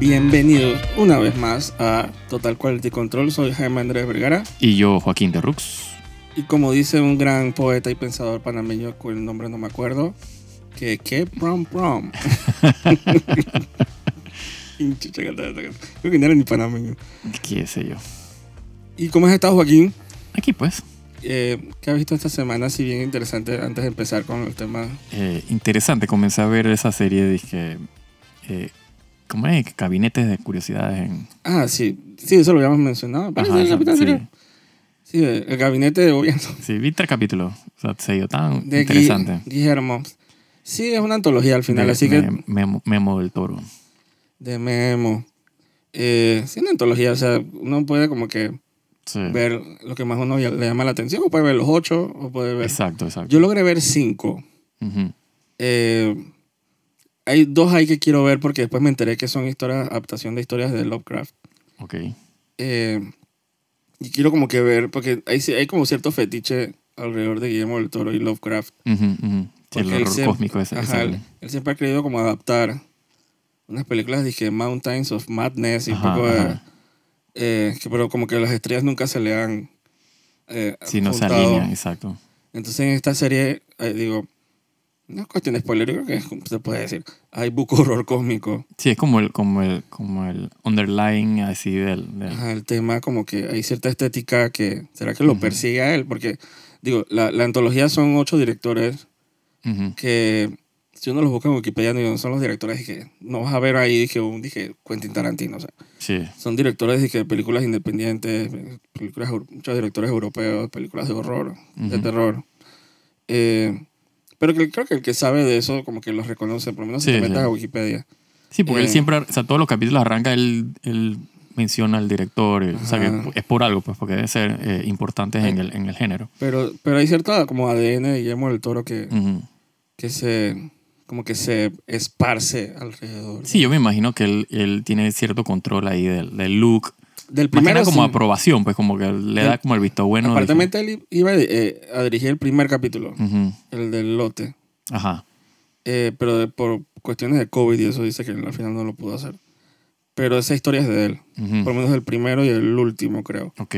Bienvenidos una vez más a Total Quality Control. Soy Jaime Andrés Vergara. Y yo, Joaquín de Rux. Y como dice un gran poeta y pensador panameño, el nombre no me acuerdo, que que prom prom. Creo que no era ni panameño. ¿Qué sé yo? ¿Y cómo has estado, Joaquín? Aquí, pues. Eh, ¿Qué has visto esta semana? Si bien interesante, antes de empezar con el tema. Eh, interesante, comencé a ver esa serie, dije. Eh, ¿cómo es? Cabinetes de curiosidades en... Ah, sí. Sí, eso lo habíamos mencionado. el sí. sí. el gabinete de gobierno. Sí, viste el capítulo. O sea, se dio tan interesante. Guillermo. Sí, es una antología al final, así que... Memo, memo, del Toro. De Memo. Eh, sí, una antología, o sea, uno puede como que ver lo que más uno le llama la atención, o puede ver los ocho, o puede ver... Exacto, exacto. Yo logré ver cinco. eh, hay dos ahí que quiero ver porque después me enteré que son historias, adaptación de historias de Lovecraft. Ok. Eh, y quiero como que ver, porque hay, hay como cierto fetiche alrededor de Guillermo del Toro y Lovecraft. el horror cósmico ese. él, siempre ha querido como adaptar unas películas, dije, Mountains of Madness y un poco de, eh, que, pero como que las estrellas nunca se le han... Eh, no se alinean, exacto. Entonces en esta serie, eh, digo, no es cuestión de spoiler, creo que se puede decir. Hay buco horror cósmico. Sí, es como el, como el, como el underlying así del, el tema como que hay cierta estética que... ¿Será que lo persigue a él? Porque, digo, la, la antología son ocho directores que... Si uno los busca en Wikipedia, no son los directores que no vas a ver ahí que un dije Quentin Tarantino. O sea, sí. Son directores de películas independientes, películas, muchos directores europeos, películas de horror, de terror. Eh, pero creo que el que sabe de eso, como que los reconoce, por lo menos sí, a Wikipedia. Sí, porque él eh, siempre, o sea, todos los capítulos arranca, él, menciona al director, eh, o sea, que es por algo, pues, porque debe ser importantes eh, importante en el, en el género. Pero, pero hay cierta como ADN de Guillermo del Toro que, que se como que se esparce alrededor. Sí, yo me imagino que él, él tiene cierto control ahí del, del look, del primero. como aprobación, pues como que le da como el visto bueno. Aparentemente él iba eh, a dirigir el primer capítulo, el del lote. Ajá. Eh, pero por cuestiones de COVID y eso dice que al final no lo pudo hacer. Pero esa historia es de él. Por lo menos el primero y el último, creo. Ok.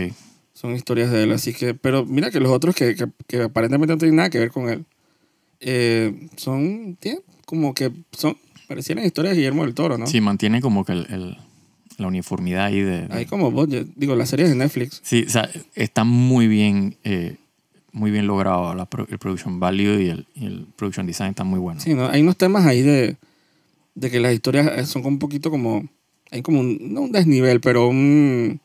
Son historias de él, así que... Pero mira que los otros que, que, aparentemente no tienen nada que ver con él, eh, son... Como que son... Parecieran historias de Guillermo del Toro, ¿no? Sí, mantiene como que el la uniformidad ahí de... Hay como vos, digo, las series de Netflix. Sí, o sea, está muy bien, eh, muy bien logrado el production value y el, production design está muy bueno. Sí, hay unos temas ahí de, de que las historias son un poquito como... Hay como un, no un desnivel, pero un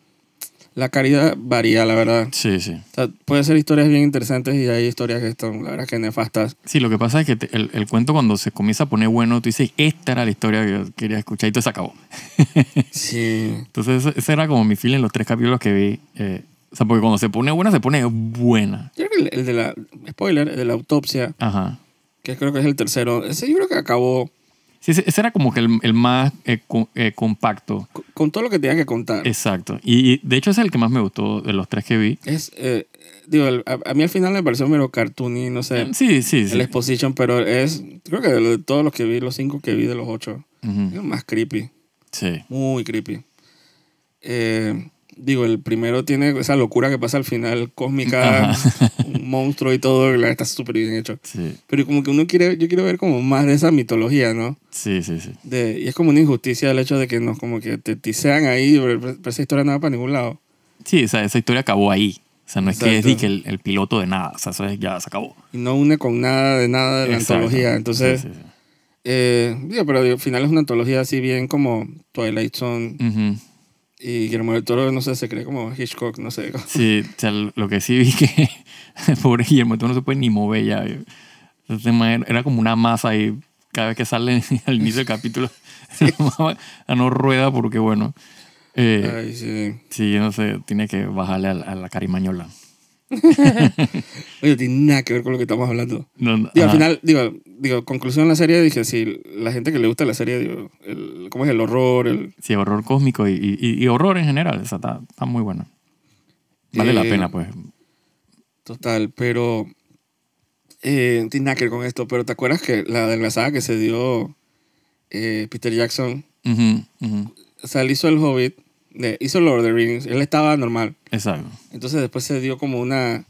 la caridad varía, la verdad. Sí, sí. puede ser historias bien interesantes y hay historias que están, la verdad, que nefastas. Sí, lo que pasa es que el, cuento cuando se comienza a poner bueno, tú dices, esta era la historia que yo quería escuchar y todo se acabó. sí. Entonces, ese era como mi feeling en los tres capítulos que vi. Eh, o sea, porque cuando se pone buena, se pone buena. Yo creo que el, de la, spoiler, el de la autopsia, Ajá. que creo que es el tercero, ese yo creo que acabó Sí, ese era como que el, más eh, eh, compacto. Con, todo lo que tenía que contar. Exacto. Y, de hecho es el que más me gustó de los tres que vi. Es, eh, digo, a, mí al final me pareció mero cartoony, no sé. Mm, sí, sí, el sí. exposition, pero es, creo que de todos los que vi, los cinco que vi de los ocho, es más creepy. Sí. Muy creepy. digo, el primero tiene esa locura que pasa al final cósmica, monstruo y todo, la está súper bien hecho. Pero como que uno quiere, yo quiero ver como más de esa mitología, ¿no? Sí, sí, sí. y es como una injusticia el hecho de que nos como que te tisean ahí, pero esa historia nada para ningún lado. Sí, o sea, esa historia acabó ahí. O sea, no es que es el, piloto de nada, o sea, eso ya se acabó. Y no une con nada de nada de la antología. Entonces, eh, pero al final es una antología así bien como Twilight Zone. Y Guillermo del Toro, no sé, se cree como Hitchcock, no sé. Sí, o sea, lo que sí vi que Pobre Guillermo, tú no se puede ni mover ya. Este era como una masa ahí. Cada vez que sale al inicio del capítulo, a no rueda porque, bueno. Eh, sí. sí, no sé, tiene que bajarle a la, carimañola. Oye, tiene nada que ver con lo que estamos hablando. al final, digo, digo, conclusión de la serie, dije, si la gente que le gusta la serie, digo, ¿cómo es el horror? El... Sí, horror cósmico y, y, horror en general, está, muy buena. Vale la eh, pena, pues. Total, pero. Eh, tiene que con esto, pero ¿te acuerdas que la adelgazada que se dio eh, Peter Jackson? O sea, él hizo el Hobbit, hizo Lord of the Rings, él estaba normal. Exacto. Entonces después se dio como una.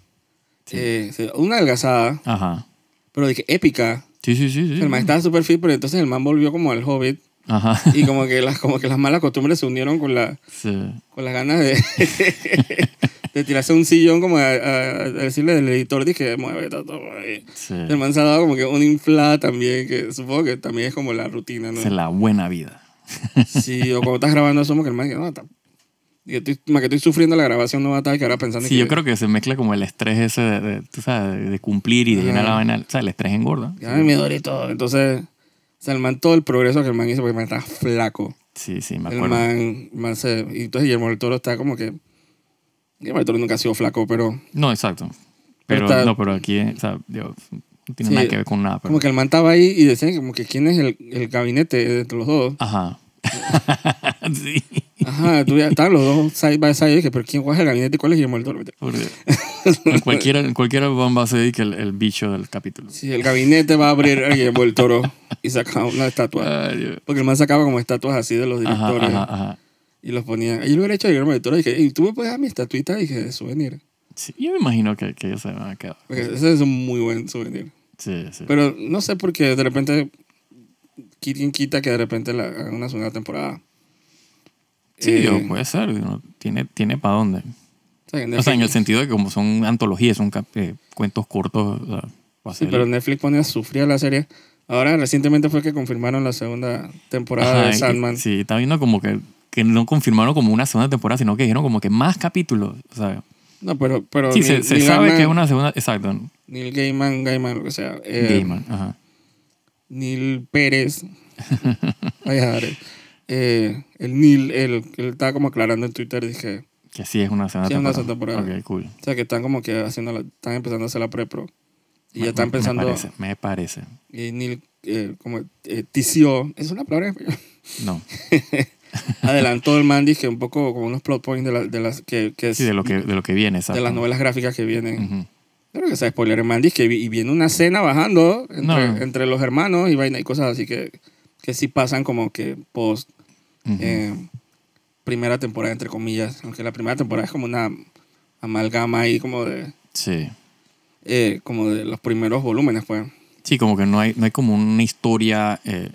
Eh, una adelgazada. Ajá. Pero dije, épica. Sí, sí, sí. sí el man estaba súper fit, pero entonces el man volvió como al Hobbit. Ajá. Y como que las, como que las malas costumbres se unieron con, la, con las ganas de, te tiraste un sillón como a, decirle al editor, dije, mueve todo. El man se ha dado como que un infla también, que supongo que también es como la rutina, ¿no? Es la buena vida. Sí, o cuando estás grabando como que el man que no, está, estoy, más que estoy sufriendo la grabación no va a estar que ahora pensando sí yo creo que se mezcla como el estrés ese de, tú sabes, de cumplir y de llenar la vaina o sea el estrés engorda me duele todo entonces o sea, el man, todo el progreso que el man hizo, porque el man está flaco. Sí, sí, me acuerdo. El man, y entonces Guillermo del Toro está como que el Toro nunca ha sido flaco, pero. No, exacto. Pero, no, pero aquí, eh, o sea, no tiene nada que ver con nada. Como que el man estaba ahí y decían como que quién es el, el gabinete entre los dos. Ajá. sí. Ajá, tú ya, estaban los dos side by side. Dije, pero ¿quién juega el gabinete? y ¿Cuál es Guillermo del Toro? en cualquiera, en cualquiera va a ser que el, bicho del capítulo. Sí, el gabinete va a abrir el Guillermo del Toro y saca una estatua. Porque el man sacaba como estatuas así de los directores. ajá, ajá. Y los ponía Ahí lo hubiera hecho de gran Toro. Dije, ¿y tú me puedes dar mi estatuita? Dije, de souvenir. Sí, yo me imagino que, que se va a quedar. ese es un muy buen souvenir. Sí, sí. Pero no sé por qué de repente. ¿Quién quita que de repente hagan una segunda temporada? Sí, eh, puede ser. Tiene, tiene para dónde. O sea, en el sentido de que como son antologías, son eh, cuentos cortos. sí, pero Netflix pone a la serie. Ahora, recientemente fue que confirmaron la segunda temporada de Sandman. Sí, está viendo como que que no confirmaron como una segunda temporada, sino que dijeron como que más capítulos, ¿sabes? No, pero... pero sí, se, sabe que es una segunda... Exacto. Neil Gaiman, Gaiman, lo que sea. Eh, Gaiman, Neil Pérez. Eh, el Neil, él, él estaba como aclarando en Twitter, dije... Que sí es una segunda sí, temporada. es una temporada. Ok, cool. O sea, que están como que haciendo la, están empezando a hacer la pre-pro. Y ya están pensando... Me parece, me parece. Y Neil, eh, como, eh, ¿Es una palabra No. adelantó el Mandy que un poco como unos plot points de, de las que, que de lo que, de lo que viene, De las novelas gráficas que vienen. que se spoiler el que y viene una cena bajando entre, los hermanos y vaina y cosas así que, que sí pasan como que post eh, primera temporada, entre comillas. Aunque la primera temporada es como una amalgama ahí como de... Sí. Eh, como de los primeros volúmenes, pues. Sí, como que no hay, no hay como una historia... Eh,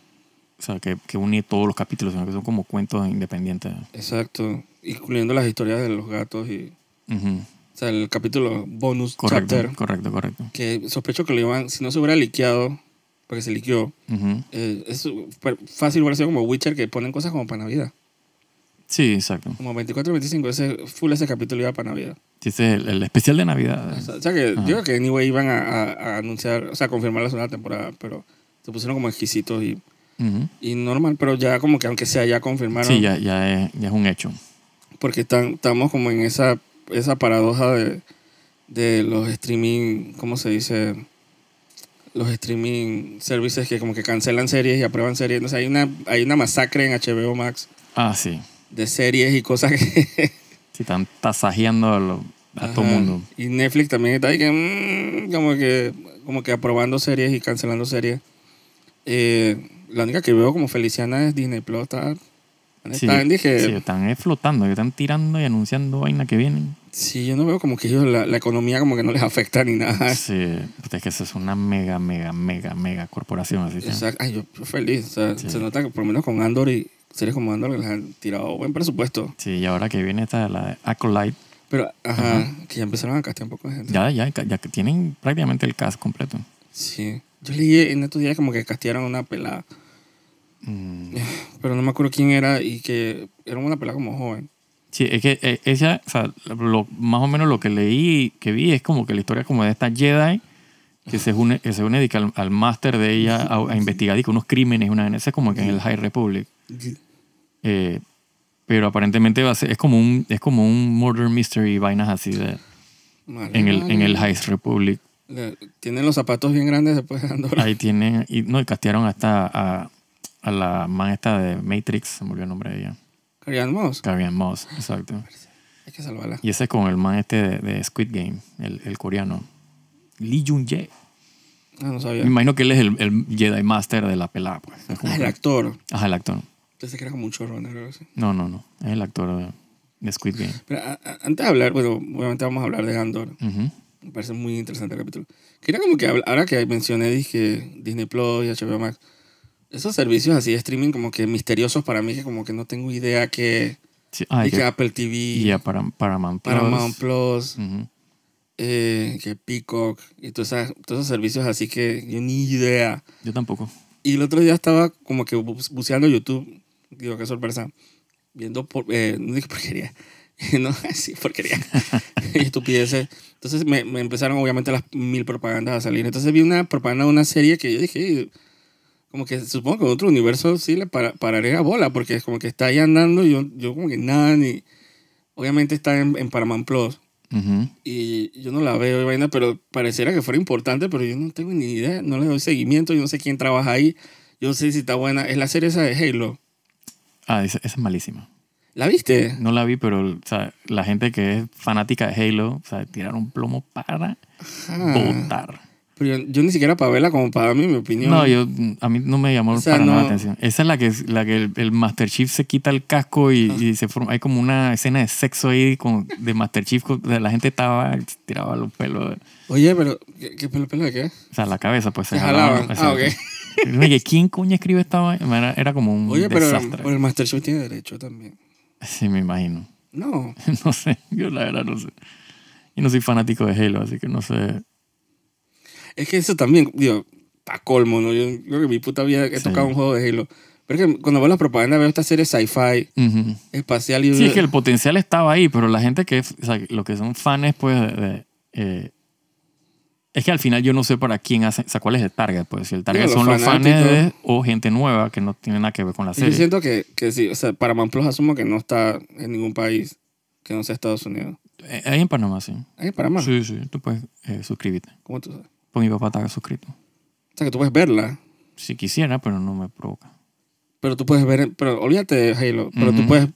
o sea, que, que une todos los capítulos, sino que son como cuentos independientes. Exacto, incluyendo las historias de los gatos y... O sea, el capítulo bonus correcto, chapter. Correcto, correcto. Que sospecho que lo iban, si no se hubiera liqueado, porque se liqueó, eh, es fácil hubiera sido como Witcher que ponen cosas como para Navidad. Sí, exacto. Como 24 25, ese full ese capítulo iba para Navidad. Sí, ese es el, especial de Navidad. O sea, que digo que anyway iban a, anunciar, o sea, a confirmar la segunda temporada, pero se pusieron como exquisitos y y normal, pero ya como que aunque sea, ya confirmaron. Sí, ya, ya, es, ya es un hecho. Porque estamos como en esa, esa paradoja de, de los streaming, ¿cómo se dice? Los streaming services que como que cancelan series y aprueban series. hay una, hay una masacre en HBO Max. Ah, sí. De series y cosas que... sí, están tasajeando a, todo mundo. Y Netflix también está ahí que, mm, como que como que aprobando series y cancelando series. Eh, la única que veo como Feliciana es Disney Plus. Está, sí, están, dije, sí, están eh, flotando, están tirando y anunciando vaina que vienen. Sí, yo no veo como que la, la, economía como que no les afecta ni nada. Sí, es que eso es una mega, mega, mega, mega corporación. Así o yo, feliz. se nota que por lo menos con Andor y series como Andor les han tirado buen presupuesto. Sí, y ahora que viene esta de la Acolyte. Pero, ajá, que ya empezaron a castear un poco de gente. Ya, ya, ya tienen prácticamente el cast completo. Sí. Yo leí en estos días como que castearon una pelada. Mm. Eh, pero no me acuerdo quién era y que era una pelada como joven. Sí, es que ella, eh, o sea, más o menos lo que leí que vi es como que la historia como de esta Jedi que se une, que se une al, al máster de ella a, investigar y con unos crímenes, una ese como que en el High Republic. Eh, pero aparentemente va es como un es como un murder mystery y vainas así de en el, en el High Republic tienen los zapatos bien grandes después de Andorra. Ahí tienen, y no, y castearon hasta a, la man de Matrix, se me el nombre de ella. Karian Moss. Karian Moss, exacto. Hay que salvarla. Y ese es con el man este de, Squid Game, el, el, coreano. Lee Jun Jae. Ah, no sabía. Me imagino que él es el, el Jedi Master de la pelada, pues. Es ah, el actor. Ajá, el actor. Entonces que era como un chorro No, no, no. Es el actor de, Squid Game. Pero antes de hablar, bueno, obviamente vamos a hablar de Andor. Me parece muy interesante el capítulo. Quería como que, ahora que mencioné, dije Disney Plus y HBO Max, esos servicios así de streaming como que misteriosos para mí, que como que no tengo idea que... Apple TV... Y para, Paramount Plus. Eh, que Peacock. Y todos esos, todos esos servicios así que yo ni idea. Yo tampoco. Y el otro día estaba como que buceando YouTube. Digo, qué sorpresa. Viendo... Por, eh, no dije porquería no, así porquería. estupideces. Entonces me, me, empezaron obviamente las mil propagandas a salir. Entonces vi una propaganda de una serie que yo dije, como que supongo que en otro universo sí le para, pararé a bola, porque es como que está ahí andando y yo, yo como que nada, ni... Obviamente está en, en Paramount Plus. Y yo no la veo, vaina, pero pareciera que fuera importante, pero yo no tengo ni idea, no le doy seguimiento, yo no sé quién trabaja ahí, yo no sé si está buena. Es la serie esa de Halo. Ah, esa es malísima. ¿La viste? No la vi, pero la gente que es fanática de Halo, o sea, plomo para votar. Pero yo, ni siquiera para verla como para mí mi opinión. No, yo, a mí no me llamó para nada la atención. Esa es la que, la que el, Master Chief se quita el casco ah. y, se forma, hay como una escena de sexo ahí con, de Master Chief. Con, la gente estaba, tiraba los pelos. Oye, pero, ¿qué, pelo, de qué? O sea, la cabeza pues se, jalaba. Pues, ah, ok. Oye, ¿quién coño escribe esta Era, como un Oye, pero el Master Chief tiene derecho también. Sí, me imagino. No. no sé, yo la verdad no sé. Y no soy fanático de Halo, así que no sé. Es que eso también, digo, está colmo, ¿no? Yo, creo que mi puta vida he tocado un juego de Halo. Pero es que cuando veo la propaganda veo esta serie sci-fi, espacial y... Sí, es que el potencial estaba ahí, pero la gente que, o sea, lo que son fans pues de, eh, es que al final yo no sé para quién hacen, o sea, cuál es el target, pues. Si el target son los, fans o gente nueva que no tiene nada que ver con la serie. Yo siento que, que sí, o sea, Paramount Plus asumo que no está en ningún país que no sea Estados Unidos. Eh, ahí en Panamá, sí. ¿Ahí en Panamá? Sí, sí, tú puedes eh, suscribirte. ¿Cómo tú sabes? Pues mi papá está suscrito. O sea, que tú puedes verla. Si quisiera, pero no me provoca. Pero tú puedes ver, pero olvídate Halo, pero tú puedes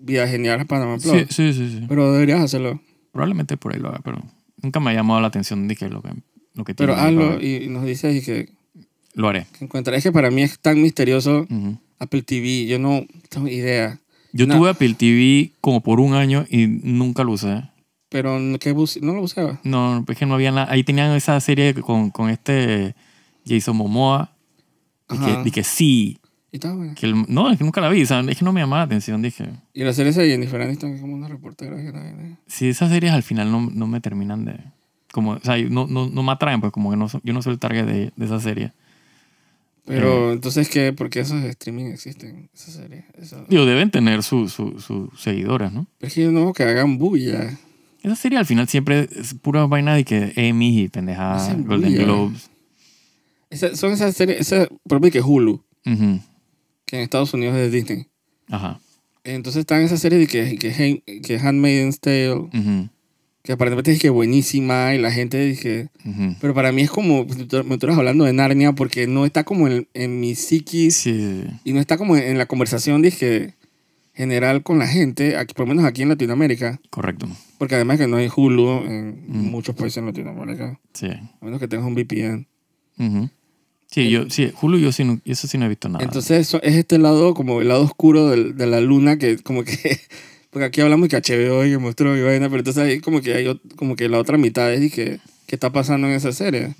viajar a Panamá Plus. sí, sí, sí. Pero deberías hacerlo. Probablemente por ahí lo haga, pero nunca me ha llamado la atención de que lo que, lo que tiene. Pero hazlo y nos dices y que... Lo haré. Que Es que para mí es tan misterioso Apple TV. Yo no tengo idea. Yo tuve Apple TV como por un año y nunca lo usé. Pero ¿qué no lo usaba. No, pues es que no había nada. Ahí tenían esa serie con, con este Jason Momoa. Y que, y que, sí, que no, es que nunca la vi, es que no me llamaba la atención, dije. Y las series ahí de Jennifer Aniston, como una reportera que esas series al final no, no me terminan de... Como, o sea, no, no, no me atraen, pues como que no, yo no soy el target de, de esa serie. Pero eh, entonces, ¿qué? ¿Por qué esos streaming existen? Esas series. Digo, deben tener sus su, seguidores, ¿no? Es que no, que hagan bulla. Esa serie al final siempre es pura vaina de que Emmy y pendejada, Golden Globes. son esas series, esa, por que Hulu que en Estados Unidos es Disney. Ajá. Entonces están esa serie de que, que, que Handmaid's Tale, que aparentemente es que buenísima y la gente dice, pero para mí es como, me estás hablando de Narnia porque no está como en, en mi psiquis y no está como en la conversación, dije, general con la gente, aquí, por lo menos aquí en Latinoamérica. Correcto. Porque además que no hay Hulu en muchos países en Latinoamérica. Sí. A menos que tengas un VPN. Sí, yo, sí, Julio yo sí, eso sí no he visto nada. Entonces eso es este lado, como el lado oscuro de, la luna, que como que... Porque aquí hablamos que HBO y que mostró mi vaina, pero entonces ahí como que hay como que la otra mitad es y que qué está pasando en esa serie.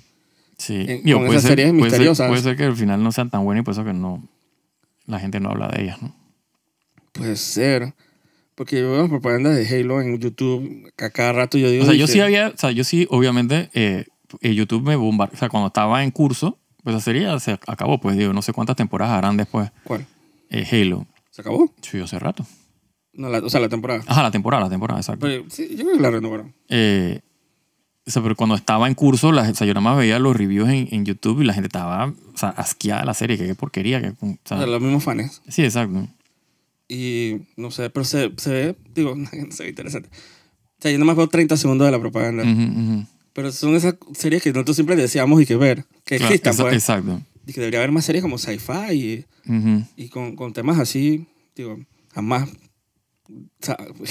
sí. en- con esas series misteriosas. Puede ser, que al final no sean tan buenas y por eso que no la gente no habla de ellas, ¿no? Puede ser. Porque yo veo las propagandas de Halo en YouTube que a cada rato yo digo... O sea, yo sí había, o sea, yo sí, obviamente, en eh, eh, YouTube me bombardeó, o sea, cuando estaba en curso, pues la serie se acabó, pues digo, no sé cuántas temporadas harán después. ¿Cuál? Eh, Halo. ¿Se acabó? Sí, hace rato. o sea, la temporada. Ajá, la temporada, la temporada, exacto. Pero, sí, yo creo que la renovaron. Eh, o sea, pero cuando estaba en curso, la, o sea, yo nada más veía los reviews en, en, YouTube y la gente estaba o sea, asqueada de la serie, que qué porquería. Que, o sea, los mismos fans. Sí, exacto. Y no sé, pero se, se ve, digo, se ve interesante. O sea, yo nada más veo 30 segundos de la propaganda. Pero son esas series que nosotros siempre decíamos y que ver, que existan. Pues. Exacto. Y que debería haber más series como sci-fi y, con, temas así, digo, jamás.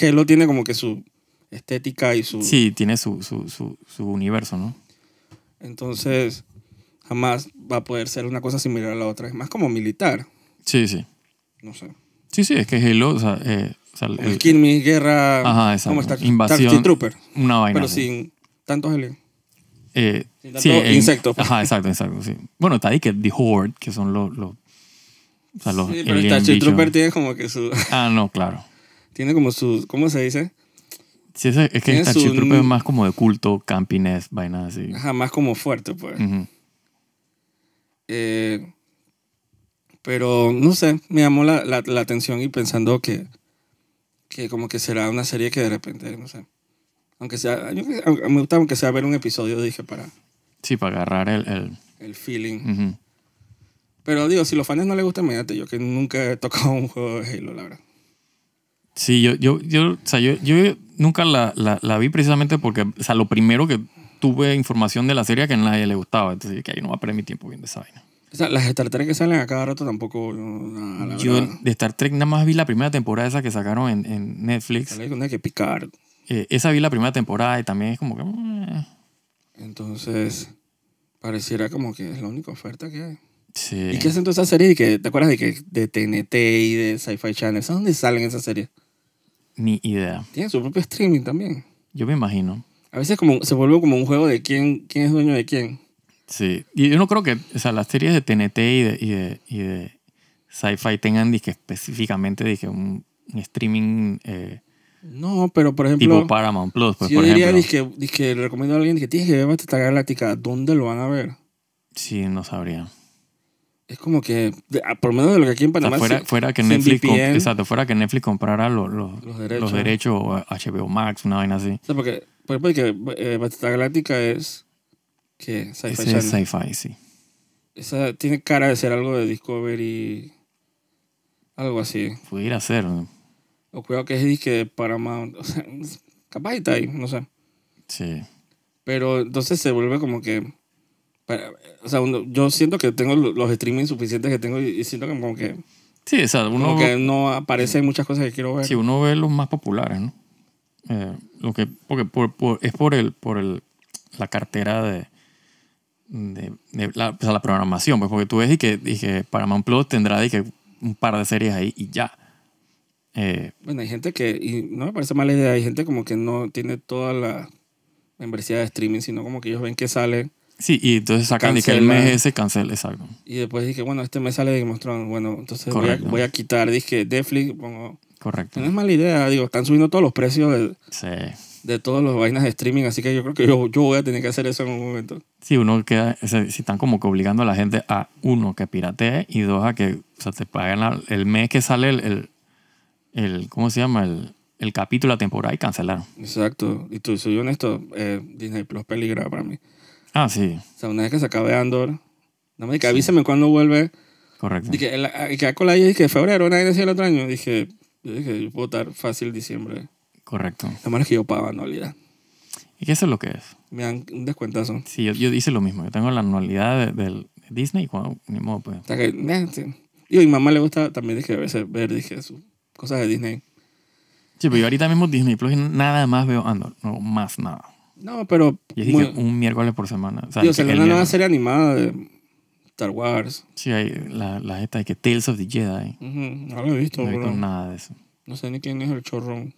Halo tiene como que su estética y su... Sí, tiene su, su, universo, ¿no? Entonces, jamás va a poder ser una cosa similar a la otra. Es más como militar. Sí, sí. No sé. Sí, sí, es que Halo, o eh, el, Guerra, ajá, exacto. Invasión, Trooper. Una vaina. Pero sin, tantos alien. Eh, sí, insectos. ajá, exacto, exacto, sí. Bueno, está ahí que The Horde, que son los... los o sea, los sí, pero Trooper tiene como que su... Ah, no, claro. Tiene como su... ¿Cómo se dice? Sí, es, que el su... Trooper es más como de culto, campines, vainas así. Ajá, más como fuerte, pues. Eh, pero, no sé, me llamó la, la, la atención y pensando que, que como que será una serie que de repente, no sé aunque sea, me gustaba aunque sea ver un episodio, dije, para... Sí, para agarrar el... El, feeling. Pero digo, si los fans no les gusta, imagínate, yo que nunca he tocado un juego de Halo, la verdad. Sí, yo, yo, yo, o sea, yo, yo nunca la, vi precisamente porque, o sea, lo primero que tuve información de la serie que a nadie le gustaba. Entonces, que ahí no va a perder mi tiempo viendo esa vaina. O sea, las Star Trek que salen a cada rato tampoco. yo de Star Trek nada más vi la primera temporada esa que sacaron en, en Netflix. Sale que picar. Eh, esa vi la primera temporada y también es como que... Entonces, pareciera como que es la única oferta que hay. Sí. ¿Y qué hacen todas esas series? ¿Te acuerdas de que de TNT y de Sci-Fi Channel? ¿A dónde salen esas series? Ni idea. Tienen su propio streaming también. Yo me imagino. A veces como, se vuelve como un juego de quién, quién es dueño de quién. Sí. Y yo no creo que o sea, las series de TNT y de, y de, Sci-Fi tengan disque específicamente un, streaming eh, no, pero por ejemplo. Tipo Paramount Plus. Pues, diría, ejemplo. le recomiendo a alguien que tienes que ver Batista Galáctica. ¿Dónde lo van a ver? Sí, no sabría. Es como que, por lo menos de lo que aquí en Panamá. fuera, que Netflix exacto, fuera que Netflix comprara los, los derechos. los o HBO Max, una vaina así. O sea, porque, por ejemplo, que eh, Galáctica es. que Sci-fi. Es sci-fi, sí. Esa tiene cara de ser algo de Discovery. Algo así. Pudiera ser, ¿no? O cuidado que es que Paramount. O capaz está ahí, no sé. Sí. Pero entonces se vuelve como que. o sea, yo siento que tengo los streaming suficientes que tengo y siento que como que. Sí, o sea, uno. que no aparecen muchas cosas que quiero ver. Sí, uno ve los más populares, ¿no? Eh, lo que, porque es por, el, por el, la cartera de. de, la, o sea, la programación, pues porque tú ves y que, dije para Paramount Plus tendrá y que un par de series ahí y ya. Eh, bueno, hay gente que, y no me parece mala idea, hay gente como que no tiene toda la membresía de streaming, sino como que ellos ven que sale. Sí, y entonces sacan y que el mes ese cancela, algo Y después dije, bueno, este mes sale de bueno, entonces voy a, voy a, quitar, dije, Netflix, pongo... Correcto. No es mala idea, digo, están subiendo todos los precios de, sí. de todas las vainas de streaming, así que yo creo que yo, yo voy a tener que hacer eso en un momento. Sí, uno queda, si están como que obligando a la gente a, uno, que piratee, y dos, a que, o sea, te pagan el mes que sale el el ¿cómo se llama? El, el capítulo, la temporada y cancelaron. Exacto. Y tú, soy honesto, eh, Disney Plus peligra para mí. Ah, sí. O sea, una vez que se acabe Andor, no me que avísame cuándo vuelve. Correcto. Ah, y que, el, que con la dije, febrero, nadie decía el otro año. Dije, dije, yo puedo estar fácil diciembre. Correcto. La malo es que yo pago anualidad. ¿Y qué es lo que es? Me dan un descuentazo. Sí, yo, hice lo mismo. Yo tengo la anualidad del de, Disney y cuando, ni modo, pues. Eh, a mi mamá le gusta también, dije, a veces ver, dije, su cosas de Disney. Sí, pero yo ahorita mismo Disney Plus y nada más veo Andor, no más nada. No, pero... Y un miércoles por semana. O sea, no se una nueva serie animada de Star Wars. Sí, hay la, la esta de que Tales of the Jedi. No lo he visto, No he visto nada de eso. No sé ni quién es el chorrón.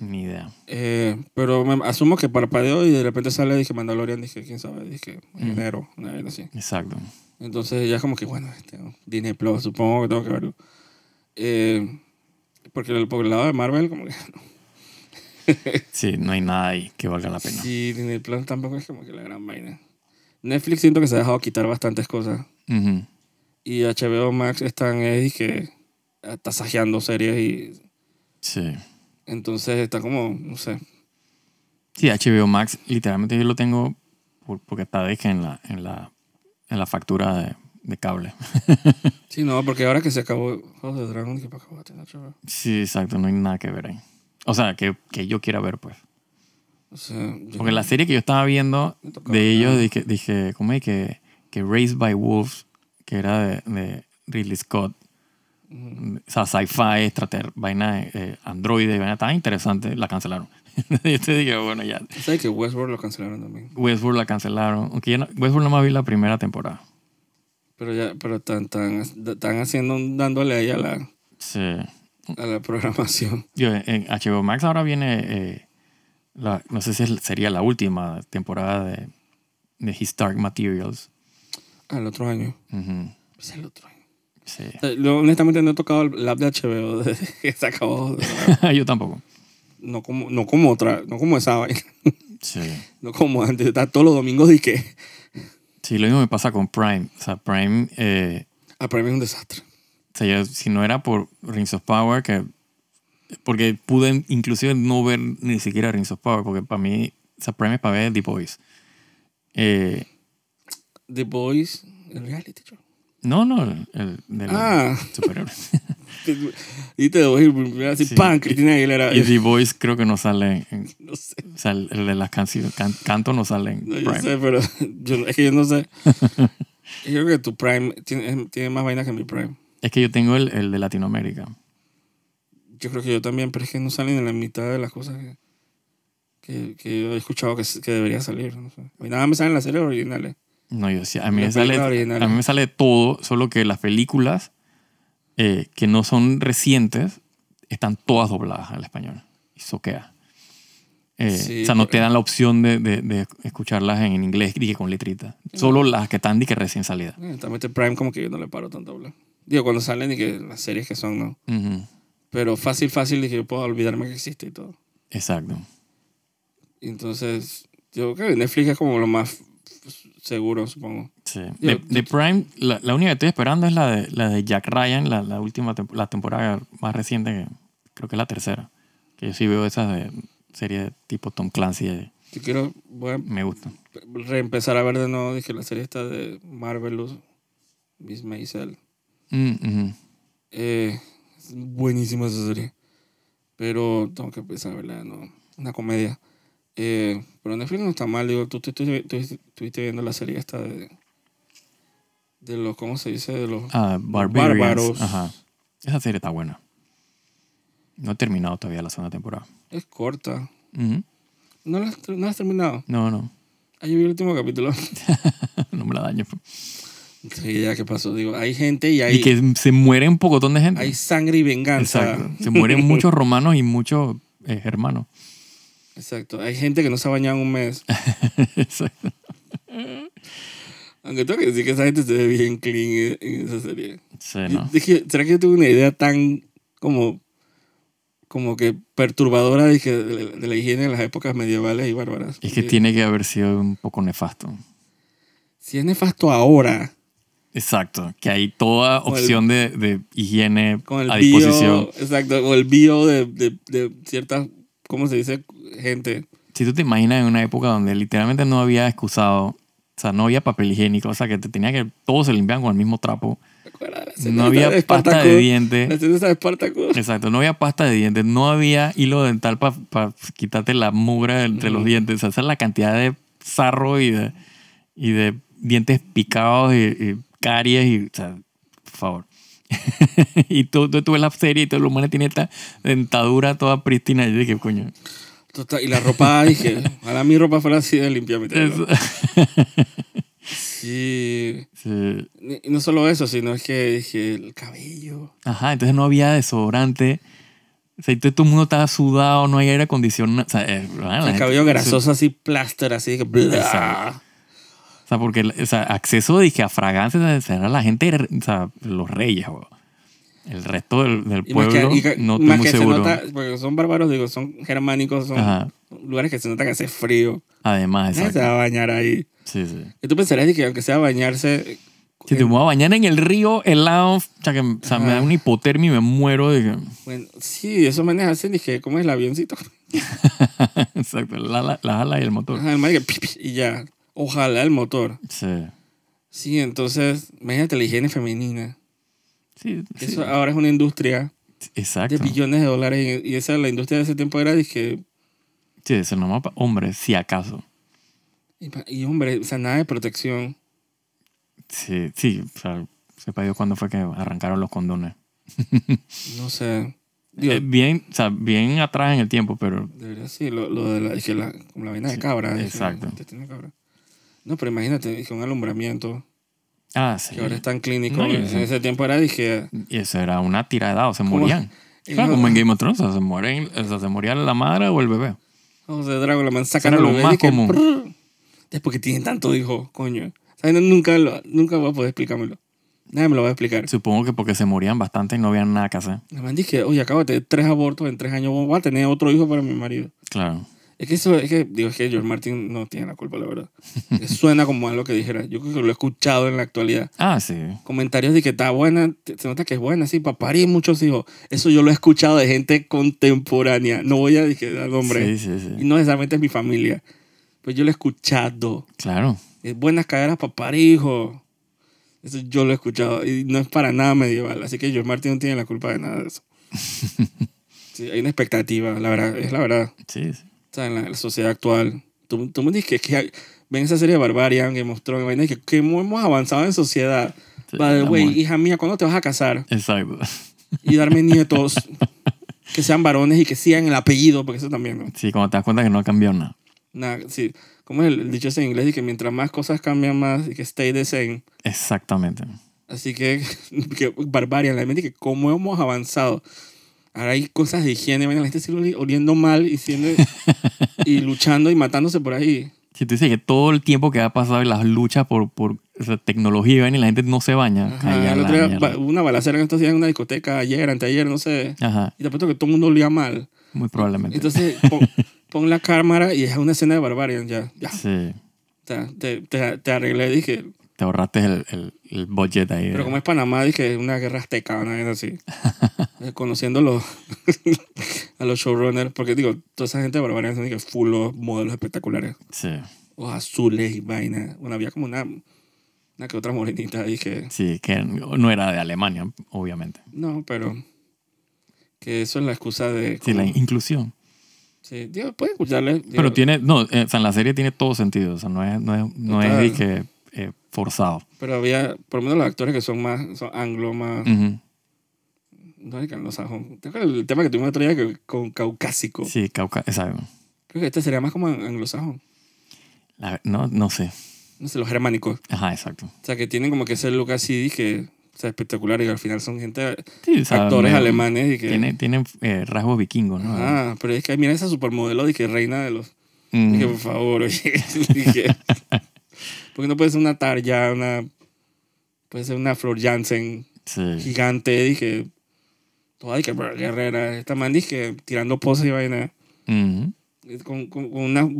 Ni idea. Eh, pero me asumo que parpadeo y de repente sale y dije Mandalorian, dije, quién sabe, dije enero, una vez así. Exacto. Entonces ya como que, bueno, este, Disney Plus, supongo que tengo que verlo. Eh, porque el poblado de Marvel, como que. sí, no hay nada ahí que valga la pena. Sí, el plan tampoco es como que la gran vaina. Netflix siento que se ha dejado quitar bastantes cosas. Y HBO Max están es que está sajeando series y. Sí. Entonces está como, no sé. Sí, HBO Max, literalmente yo lo tengo porque está deje en la, en la, en la factura de de cable. sí, no, porque ahora que se acabó House of Dragon, ¿qué Sí, exacto, no hay nada que ver ahí. O sea, que, que yo quiera ver, pues. O sea, porque la serie que yo estaba viendo de ellos, dije, dije ¿cómo es que, que Raised by Wolves, que era de, de Ridley Scott, o sea, sci-fi, extrater vaina, eh, androide, vaina tan interesante, la cancelaron. yo te digo, bueno, ya. ¿Sabes que Westworld lo cancelaron también? Westworld la cancelaron. Aunque yo no, Westworld no más vi la primera temporada. Pero ya, pero están, haciendo, dándole ahí a la, a la programación. en HBO Max ahora viene, eh, no sé si sería la última temporada de, de His Dark Materials. Al otro año. el pues otro año. honestamente no he tocado el lab de HBO desde que se acabó. yo tampoco. No como, no como otra, no como esa vaina. Sí. No como antes, está todos los domingos y que Sí, lo mismo me pasa con Prime. O sea, Prime. Eh, a Prime es un desastre. O sea, si no era por Rings of Power, que. Porque pude inclusive no ver ni siquiera Rings of Power, porque para mí, o sea, Prime es para ver The Boys. Eh, The Boys, en reality show. No, no, el de ah. la y te voy a ir así, ¡pam! Cristina Y The Voice creo que no sale. En, no sé. O sea, el, de las canciones, canto no sale en. No, yo sé, pero yo, es que yo no sé. yo creo que tu Prime tiene, más vainas que mi Prime. Es que yo tengo el, el, de Latinoamérica. Yo creo que yo también, pero es que no salen en la mitad de las cosas que, que, yo he escuchado que, que debería salir. No sé. nada me salen las series originales. No, yo decía, a mí, me sale, todo, solo que las películas eh, que no son recientes están todas dobladas al español. Eso soquea. Eh, o sea, no te dan la opción de, escucharlas en inglés dije, con letrita. Solo las que están que recién salida. Exactamente, eh, Prime como que yo no le paro tanto a hablar. Digo, cuando salen y que las series que son, no. Pero fácil, fácil dije, yo puedo olvidarme que existe y todo. Exacto. Entonces, yo creo que Netflix es como lo más pues, seguro, supongo. Sí. de, Prime, la, única que estoy esperando es la de, la de Jack Ryan, la, la última la temporada más reciente, que creo que es la tercera. Que yo sí veo esa de serie tipo Tom Clancy. De, eh. quiero, me gusta. Reempezar a ver de nuevo, dije, la serie esta de Marvelous, Miss Maisel. Mm, eh, buenísima esa serie. Pero tengo que empezar a verla Una comedia. Eh, pero Netflix no está mal. Digo, tú, estuviste viendo la serie esta de, de los, ¿cómo se dice? De los ah, bárbaros. Esa serie está buena. No he terminado todavía la segunda temporada. Es corta. ¿No, la, has terminado? No, no. Ahí vi el último capítulo. no me la daño. Pues. Sí, ya ¿qué pasó. Digo, hay gente y hay. Y que se muere un pocotón de gente. Hay sangre y venganza. Se mueren muchos romanos y muchos eh, hermanos. Exacto. Hay gente que no se ha bañado en un mes. Exacto. Aunque tengo que decir que esa gente se ve bien clean en esa serie. Sí, ¿no? ¿será que yo tuve una idea tan como, como que perturbadora de, la higiene en las épocas medievales y bárbaras? Es que tiene que haber sido un poco nefasto. Si es nefasto ahora. Exacto, que hay toda opción de, de, higiene a disposición. exacto, o el bio de, de, de ciertas, ¿cómo se dice? gente. Si tú te imaginas en una época donde literalmente no había excusado, o sea, no había papel higiénico, o sea, que te tenía que. Todos se limpiaban con el mismo trapo. No había pasta de dientes. Exacto, no había pasta de dientes, no había hilo dental para quitarte la mugre entre los dientes. O sea, esa la cantidad de sarro y de, y de dientes picados y, caries. Y, o sea, por favor. y tú, tú, la serie y todo el humano tiene esta dentadura toda prístina. Y yo dije, coño y la ropa, dije, ojalá mi ropa fuera así de limpia. sí. Y no solo eso, sino es que dije, el cabello. Ajá, entonces no había desodorante. O sea, todo el mundo estaba sudado, no hay aire acondicionado. Eh, el cabello grasoso así, pláster, así O sea, porque o acceso dije, a fragancias, era la gente, o sea, los reyes, weón el resto del, pueblo no seguro. porque son bárbaros, digo, son germánicos, son lugares que se nota que hace frío. Además, Se va a bañar ahí. Sí, sí. Y tú pensarías que aunque sea bañarse... Si te voy a bañar en el río helado, o sea, que, me da una hipotermia y me muero. De bueno, sí, eso maneja así, dije, ¿cómo es el avioncito? exacto, la, la, y el motor. Ajá, el y ya, ojalá el motor. Sí. Sí, entonces, imagínate la higiene femenina. Sí, Eso ahora es una industria de billones de dólares. Y esa, la industria de ese tiempo era, que Sí, eso no hombre hombre si acaso. Y, hombre, o sea, nada de protección. Sí, sí, o sea, sepa Dios cuándo fue que arrancaron los condones. no sé. Eh, bien, o sea, bien atrás en el tiempo, pero... sí, lo, lo de la, que la, como la vaina de cabra. exacto. No, pero imagínate, con alumbramiento. Ah, sí. Que ahora están clínicos en ese, tiempo era dije. Y eso era una tirada, o se morían. como en Game of Thrones, o se, mueren, se morían la madre o el bebé. O sea, la la sacan era lo más común. es porque tienen tanto hijo, coño. nunca, nunca voy a poder explicármelo. Nadie me lo va a explicar. Supongo que porque se morían bastante y no habían nada que hacer. La man dije, oye, acabo de tener tres abortos en tres años, voy a tener otro hijo para mi marido. Claro. Es que, eso, es que, digo, es que George Martin no tiene la culpa, la verdad. suena como algo que dijera. Yo creo que lo he escuchado en la actualidad. Ah, sí. Comentarios de que está buena, se nota que es buena, sí, para y muchos hijos. Eso yo lo he escuchado de gente contemporánea. No voy a decir al hombre. Sí, sí, sí. Y no necesariamente es mi familia. Pues yo lo he escuchado. Claro. Es buenas caderas para hijo. hijo. Eso yo lo he escuchado. Y no es para nada medieval. Así que George Martin no tiene la culpa de nada de eso. sí, hay una expectativa, la verdad. Es la verdad. Sí, sí en la, sociedad actual. Tú, tú me dices que, que, ven esa serie de Barbarian, que mostró que, hemos avanzado en sociedad. güey, hija mía, ¿cuándo te vas a casar? Exacto. Y darme nietos que sean varones y que sigan el apellido, porque eso también. Sí, cuando te das cuenta que no ha cambiado nada. Nada, sí. como es el, dicho ese en inglés? Y que mientras más cosas cambian más, y que stay the same. Exactamente. Así que, que barbaria, la mente, que cómo hemos avanzado hay cosas de higiene, vaina, la gente sigue oliendo mal y, siendo, y luchando y matándose por ahí. Si tú dices que todo el tiempo que ha pasado en las luchas por, por tecnología y la gente no se baña. una balacera en estos en una discoteca, ayer, anteayer, no sé. Y te apuesto que todo el mundo olía mal. Muy probablemente. Entonces pon, la cámara y es una escena de barbarian ya. Sí. O sea, te, te, te dije, te ahorraste el, el, el budget ahí. Pero como es Panamá, dije, es una guerra azteca, una así. Conociendo los a los showrunners, porque digo, toda esa gente barbaria son que full los modelos espectaculares. Sí. O azules y vainas. Bueno, había como una, una que otra morenita dije que... Sí, que no era de Alemania, obviamente. No, pero que eso es la excusa de... Sí, la inclusión. Sí, digo, puede escucharle. Pero tiene, no, eh, o sea, en la serie tiene todo sentido, o sea, no es, no es, no es que eh, forzado. Pero había, por lo menos los actores que son más, son anglo, más... No es anglosajón. Tengo el tema que tuvimos otro día que, con caucásico. Sí, caucásico, Creo que este sería más como anglosajón. no, no sé. No sé, los germánicos. Ajá, exacto. O sea, que tienen como que ese look así que o sea, espectacular y al final son gente, sí, actores alemanes. Y que... Tienen, eh, rasgos vikingos, ¿no? Ah, pero es que mira esa supermodelo de que reina de los... Dije, por favor, oye. Dije, porque no puede ser una tarja, una. Puede ser una Flor Jansen gigante. Dije. Toda oh, que guerrera. Esta man dije tirando poses y vaina. Con, con, con, unos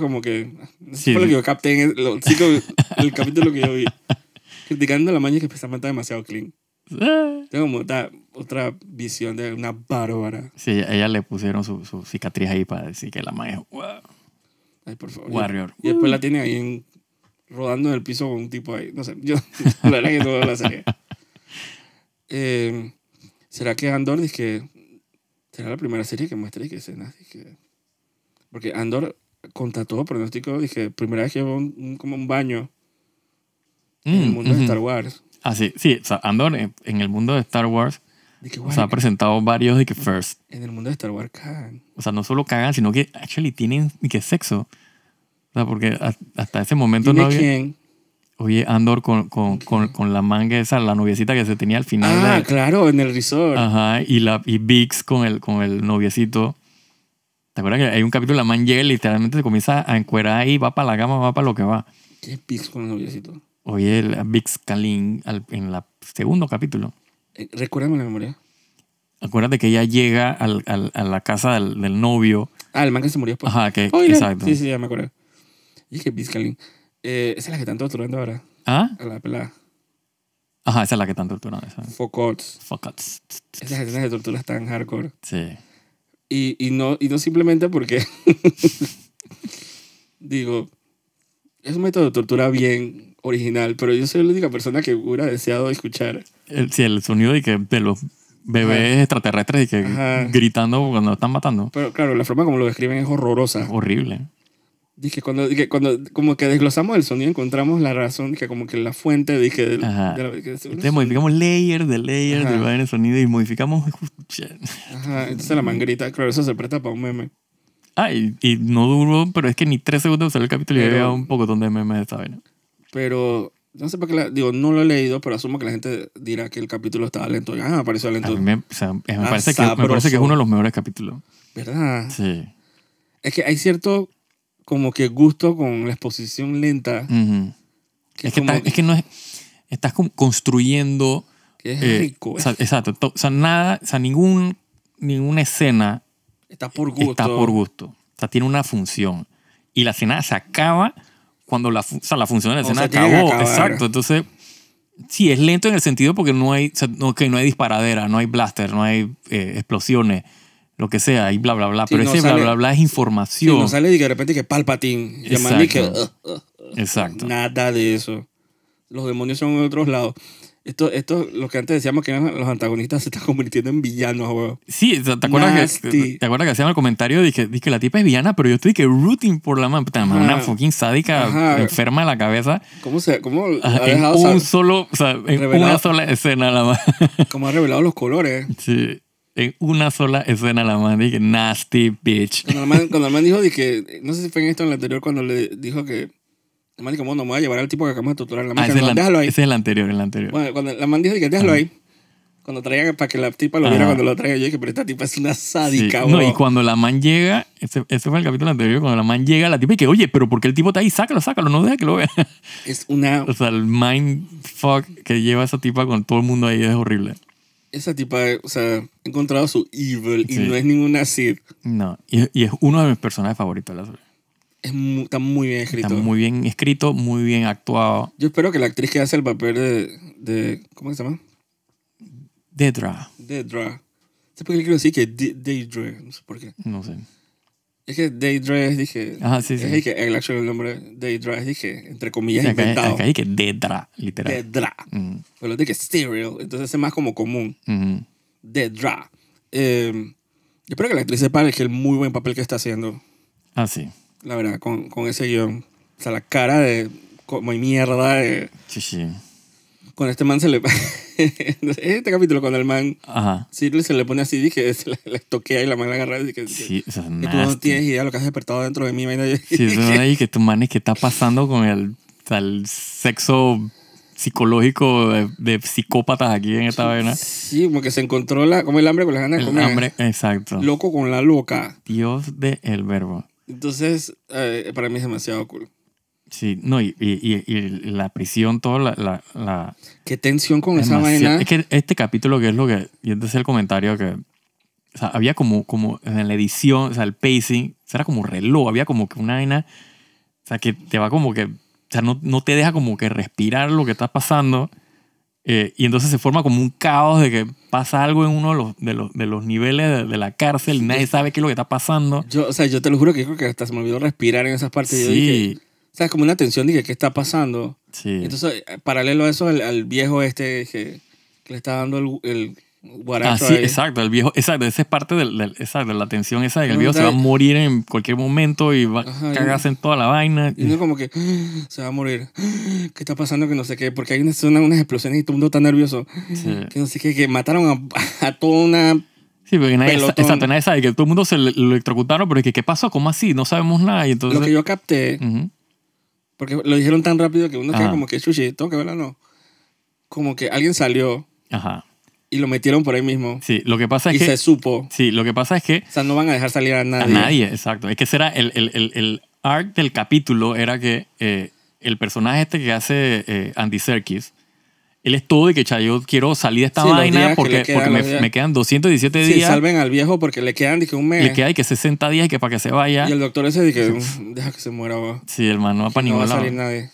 como que... Sí, fue lo que yo capté en el, capítulo que yo vi. Criticando a la maña que pues esta está demasiado clean. Ah. Tengo como otra, visión de una bárbara. Sí, ella le pusieron su, su cicatriz ahí para decir que la man es... Wow. Ay, por favor. Warrior. Y, y después la tiene ahí en rodando en el piso con un tipo ahí. No sé, yo la verdad que no la serie. Eh, ¿Será que Andor dice que será la primera serie que muestre que escenas? Que... Porque Andor, contra todo pronóstico, dije, primera vez que un, como un baño en el mm, mundo de Star Wars. Ah, sí, sí, o sea, Andor en, el mundo de Star Wars Se o ha presentado varios de que first. En el mundo de Star Wars cagan. O sea, no solo cagan, sino que actually tienen que sexo. O sea, porque hasta ese momento no había... Quién. Oye, Andor con, la manga esa, la noviecita que se tenía al final. Ah, claro, en el resort. Ajá, y, la, con el, con el noviecito. ¿Te acuerdas que hay un capítulo, la man llega y literalmente se comienza a encuerar ahí, va para la gama, va para lo que va? ¿Qué es con el noviecito? Oye, el Kalin en el segundo capítulo. Recuerda, eh, recuérdame la memoria. Acuérdate que ella llega a la casa del, novio. Ah, el man se murió. después. Pues. Ajá, que, exacto. Sí, sí, ya me acuerdo. Y que Biscalín. Eh, esa es la que están torturando ahora. ¿Ah? A la pelada. Ajá, esa es la que están torturando. Focots. Focots. Esas escenas de tortura están hardcore. Sí. Y, y, no, y no simplemente porque. digo, es un método de tortura bien original, pero yo soy la única persona que hubiera deseado escuchar. El, sí, el sonido de, que, de los bebés extraterrestres y que gritando cuando están matando. Pero claro, la forma como lo describen es horrorosa. Horrible. Dije, cuando, que cuando como que desglosamos el sonido, encontramos la razón, que como que la fuente, dije... De, modificamos layer de layer del sonido y modificamos... entonces la mangrita, claro, eso se presta para un meme. Ah, y, no duró, pero es que ni tres segundos salió el capítulo y había un poco de memes de esta vaina. Pero, no sé por qué, digo, no lo he leído, pero asumo que la gente dirá que el capítulo estaba lento. Ah, apareció lento. Ah, parece me parece que es uno de los mejores capítulos. ¿Verdad? Sí. Es que hay cierto como que gusto con la exposición lenta. es, que no es... Estás construyendo... Que es eh, rico. Eh. exacto. O sea, nada, o sea, ningún, ninguna escena... Está por gusto. Está por gusto. O sea, tiene una función. Y la escena se acaba cuando la, función de la escena acabó. Exacto. Entonces, sí, es lento en el sentido porque no hay, o no hay disparadera, no hay blaster, no hay eh, explosiones lo que sea, y bla, bla, bla. pero ese bla, bla, bla es información. Sí, no sale y de repente que palpatín. Y que, Exacto. Nada de eso. Los demonios son en otros lados. Esto, esto, lo que antes decíamos que eran los antagonistas se están convirtiendo en villanos, Sí, ¿te acuerdas, que, ¿te acuerdas que el comentario? Dije, dije que la tipa es villana, pero yo estoy que rooting por la man. Una fucking sádica enferma de la cabeza. ¿Cómo se cómo ha en un solo, o sea, en una sola escena la man. Como ha revelado los colores. Sí en una sola escena la man dije, nasty bitch. Cuando la man, cuando la man dijo, dije, no sé si fue en esto en el anterior, cuando le dijo que, la man dijo, bueno, me voy a llevar al tipo que acabamos de torturar. La man, ah, déjalo ahí. ese es el anterior, el anterior. Bueno, cuando la man dijo, Que déjalo ahí. Cuando traía, para que la tipa lo viera cuando lo traiga yo dije, pero esta tipa es una sádica, sí. No, y cuando la man llega, ese, ese, fue el capítulo anterior, cuando la man llega, la tipa y que, oye, pero ¿por qué el tipo está ahí? Sácalo, sácalo, no deja que lo vea. Es una... O sea, el mind fuck que lleva esa tipa con todo el mundo ahí es horrible esa tipa, o sea, he encontrado su evil y no es ninguna Sid. No, y, es uno de mis personajes favoritos de la Es está muy bien escrito. Está muy bien escrito, muy bien actuado. Yo espero que la actriz que hace el papel de. ¿Cómo se llama? Dedra. Dedra. ¿Sabes por qué quiero decir que Dedra? No sé por qué. No sé. Es que Daydread, dije. Ajá, sí, sí. Es que el actual nombre nombre Daydread, dije, entre comillas, inventado. Acá dije Dedra, literal. Dedra. Mm. Pero dije Stereo, entonces es más como común. Mm. Dedra. Em, yo espero que la actriz sepa que el muy buen papel que está haciendo. Ah, sí. La verdad, con, con ese guión. O sea, la cara de como mierda de... Sí, sí. Con este man se le. este capítulo, cuando el man. Ajá. se le pone así, dije, se le toquea y la man la agarra. y sí, Tú no tienes idea de lo que has despertado dentro de mí, vaina. Sí, que tu man es que está pasando con el, sexo psicológico de, psicópatas aquí en esta vaina. Sí, como que se encontró la, como el hambre con las ganas de comer. El hambre, exacto. Loco con la loca. Dios del el verbo. Entonces, eh, para mí es demasiado cool. Sí, no, y, la prisión, toda la, la, Qué tensión con esa vaina. Es que este capítulo que es lo que... Y entonces el comentario que... O sea, había como, como en la edición, o sea, el pacing, era como reloj, había como que una vaina... O sea, que te va como que... O sea, no, te deja como que respirar lo que está pasando. Eh, y entonces se forma como un caos de que pasa algo en uno de los, de los, de los niveles de, la cárcel y nadie sabe qué es lo que está pasando. Yo, o sea, yo te lo juro que creo que hasta se me olvidó respirar en esas partes. Sí como una tensión de que qué está pasando. Sí. Entonces, eh, paralelo a eso, al, viejo este que, le está dando el, el Ah, sí, exacto, el viejo, exacto, esa es parte de la tensión esa, de que el viejo se va a morir en cualquier momento y va a cagarse en toda la vaina. Y uno como que se va a morir, ¿qué está pasando? Que no sé qué, porque hay unas, unas explosiones y todo el mundo está nervioso, que no sé qué, que mataron a, a toda una Sí, porque nadie, exacto, nadie sabe que todo el mundo se lo electrocutaron, pero es que, ¿qué pasó? ¿Cómo así? No sabemos nada. Y entonces... Lo que yo capté porque lo dijeron tan rápido que uno cree como que, chuchito, que verla, no. Como que alguien salió. Y lo metieron por ahí mismo. Sí, lo que pasa es que. Y se supo. Sí, lo que pasa es que. O sea, no van a dejar salir a nadie. A nadie, exacto. Es que será el, el, arc del capítulo era que eh, el personaje este que hace eh, Andy Serkis él todo y que, yo quiero salir de esta vaina porque, me, quedan 217 sí, días. salven al viejo porque le quedan un mes. Le queda que 60 días y que para que se vaya. Y el doctor ese dice, deja que se muera. Sí, hermano, no va para No va a salir nadie.